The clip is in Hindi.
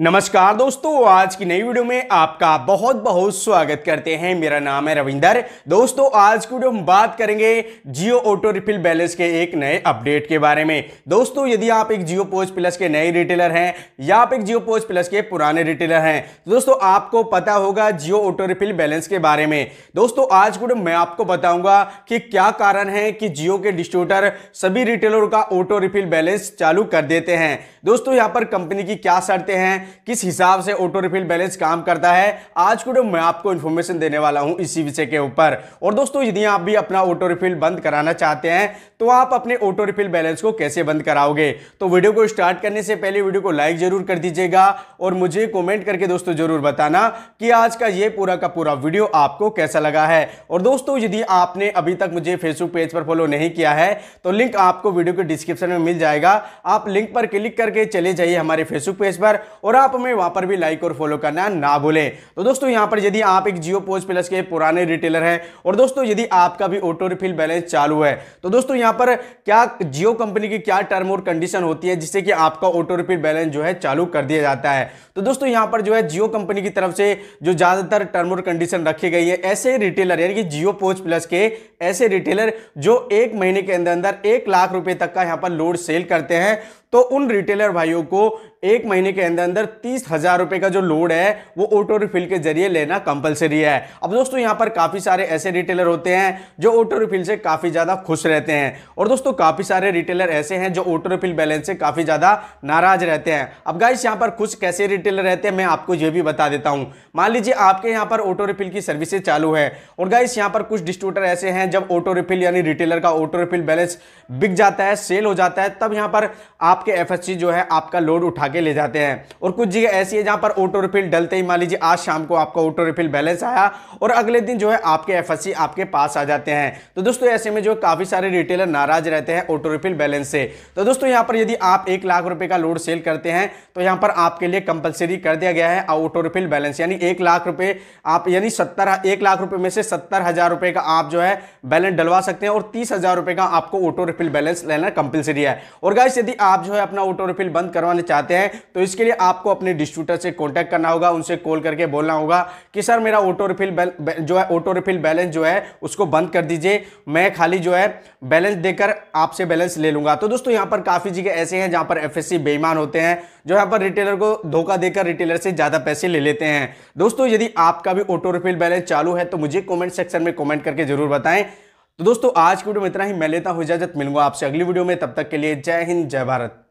नमस्कार दोस्तों आज की नई वीडियो में आपका बहुत बहुत स्वागत करते हैं मेरा नाम है रविंदर दोस्तों आज की वीडियो हम बात करेंगे जियो ऑटो रिफिल बैलेंस के एक नए अपडेट के बारे में दोस्तों यदि आप एक जियो पोज प्लस के नए रिटेलर हैं या आप एक जियो पोज प्लस के पुराने रिटेलर हैं तो दोस्तों आपको पता होगा जियो ऑटो रिफिल बैलेंस के बारे में दोस्तों आज की मैं आपको बताऊंगा कि क्या कारण है कि जियो के डिस्ट्रीब्यूटर सभी रिटेलरों का ऑटो रिफिल बैलेंस चालू कर देते हैं दोस्तों यहाँ पर कंपनी की क्या शर्तें हैं किस हिसाब से ऑटो रिफिल बैलेंस काम करता है आज को मैं आपको इन्फॉर्मेशन देने वाला हूँ इसी विषय के ऊपर और दोस्तों यदि आप भी अपना ऑटो रिफिल बंद कराना चाहते हैं तो आप अपने ऑटो रिफिल बैलेंस को कैसे बंद कराओगे तो वीडियो को स्टार्ट करने से पहले वीडियो को लाइक जरूर कर दीजिएगा और मुझे कॉमेंट करके दोस्तों जरूर बताना कि आज का ये पूरा का पूरा वीडियो आपको कैसा लगा है और दोस्तों यदि आपने अभी तक मुझे फेसबुक पेज पर फॉलो नहीं किया है तो लिंक आपको वीडियो के डिस्क्रिप्शन में मिल जाएगा आप लिंक पर क्लिक करके करके चले जाइए हमारे फेसबुक पेज पर और आप हमें वहां पर भी लाइक और फॉलो करना ना भूलें तो दोस्तों यहां पर यदि आप एक जियो पोस्ट प्लस के पुराने रिटेलर हैं और दोस्तों यदि आपका भी ऑटो रिफिल बैलेंस चालू है तो दोस्तों यहां पर क्या जियो कंपनी की क्या टर्म और कंडीशन होती है जिससे कि आपका ऑटो रिफिल बैलेंस जो है चालू कर दिया जाता है तो दोस्तों यहां पर जो है जियो कंपनी की तरफ से जो ज़्यादातर टर्म और कंडीशन रखी गई है ऐसे रिटेलर यानी कि जियो पोस्ट प्लस के ऐसे रिटेलर जो एक महीने के अंदर अंदर एक लाख रुपए तक का यहां पर लोड सेल करते हैं तो उन रिटेलर भाइयों को एक महीने के अंदर अंदर तीस हजार रुपए का जो लोड है वो ऑटो रिफिल के जरिए लेना कंपलसरी है अब दोस्तों यहां पर काफ़ी सारे ऐसे रिटेलर होते हैं जो ऑटो रिफिल से काफ़ी ज़्यादा खुश रहते हैं और दोस्तों काफ़ी सारे रिटेलर ऐसे हैं जो ऑटो रिफिल बैलेंस से काफ़ी ज़्यादा नाराज रहते हैं अब गाइस यहां पर कुछ कैसे रिटेलर रहते हैं मैं आपको यह भी बता देता हूं मान लीजिए आपके यहां पर ऑटो रिफिल की सर्विसेज चालू है और गाइस यहां पर कुछ डिस्ट्रीब्यूटर ऐसे हैं जब ऑटो रिफिल यानी रिटेलर का ऑटो रिफिल बैलेंस बिक जाता है सेल हो जाता है तब यहां पर आपके एफ जो है आपका लोड उठा के ले जाते हैं और कुछ जगह ऐसी है जहां पर ऑटो रिफिल डलते ही मान लीजिए आज शाम को आपका ऑटो रिफिल बैलेंस आया और अगले दिन जो है आपके एफ आपके पास आ जाते हैं तो दोस्तों ऐसे में जो काफ़ी सारे रिटेलर नाराज रहते हैं ऑटो रिफिल बैलेंस से तो दोस्तों यहाँ पर यदि आप एक लाख रुपए का लोड सेल करते हैं तो यहाँ पर आपके लिए कंपलसरी कर दिया गया है ऑटो रिफिल बैलेंस यानी एक लाख रुपए आप यानी सत्तर एक लाख रुपए में से सत्तर हज़ार रुपए का आप जो है बैलेंस डलवा सकते हैं और तीस हज़ार रुपए का आपको ऑटो रिफिल बैलेंस लेना कंपलसरी है और गाइस यदि आप जो है अपना ऑटो रिफिल बंद करवाना चाहते हैं हैं तो इसके लिए आपको अपने डिस्ट्रीब्यूटर से कॉन्टैक्ट करना होगा उनसे कॉल करके बोलना होगा कि सर मेरा ऑटो रिफिल जो है ऑटो रिफिल बैलेंस जो है उसको बंद कर दीजिए मैं खाली जो है बैलेंस देकर आपसे बैलेंस ले लूँगा तो दोस्तों यहाँ पर काफ़ी जगह ऐसे हैं जहाँ पर एफ बेईमान होते हैं जो यहाँ पर रिटेलर को धोखा देकर रिटेलर से ज़्यादा पैसे ले लेते हैं दोस्तों यदि आपका भी ऑटो रिफिल बैलेंस चालू है तो मुझे कॉमेंट सेक्शन में कॉमेंट करके जरूर बताएं तो दोस्तों आज की वीडियो में इतना ही मैं लेता हूँ इजाजत मिलूंगा आपसे अगली वीडियो में तब तक के लिए जय हिंद जय भारत